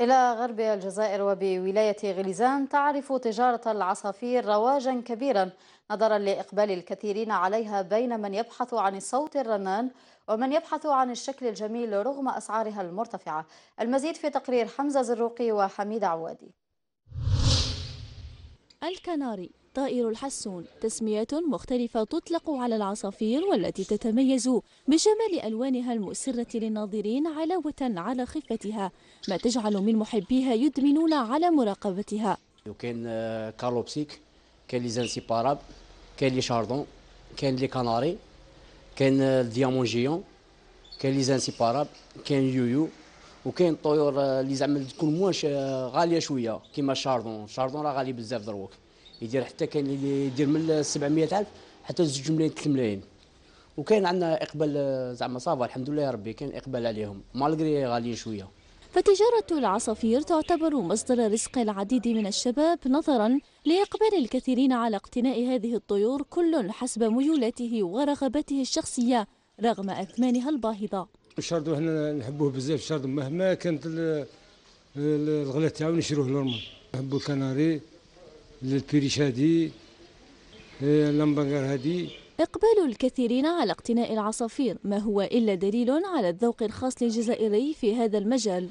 إلى غرب الجزائر وبولاية غليزان تعرف تجارة العصافير رواجا كبيرا نظرا لإقبال الكثيرين عليها بين من يبحث عن الصوت الرنان ومن يبحث عن الشكل الجميل رغم أسعارها المرتفعة المزيد في تقرير حمزة زروقي وحميد عوادي الكناري طائر الحسون تسمية مختلفة تطلق على العصافير والتي تتميز بجمال ألوانها المسرة للناظرين علاوة على خفتها ما تجعل من محبيها يدمنون على مراقبتها كاين آه، كالوبسيك كاين لي زانسيباراب كاين لي شاردون كاين لي كناري كاين آه، الديامون جيون كاين لي زانسيباراب كاين يويو وكاين طيور آه، اللي زعما تكون موش غاليه شويه كيما الشاردون الشاردون راه غالي بزاف دروك يدير حتى كاين اللي يدير من 700000 حتى زوج ملايين 3 ملايين وكاين عندنا اقبال آه، زعما صافا الحمد لله يا ربي كاين اقبال عليهم مالغري غاليين شويه فتجارة العصافير تعتبر مصدر رزق العديد من الشباب نظرا لإقبال الكثيرين على اقتناء هذه الطيور كل حسب ميولاته ورغبته الشخصية رغم أثمانها الباهظة الشرد هنا نحبوه بزاف الشرد مهما كانت الغلاء تاعو نشروه نورمال نحبو الكناري للبريش هذه اللمبنجر هذه إقبال الكثيرين على اقتناء العصافير ما هو إلا دليل على الذوق الخاص للجزائري في هذا المجال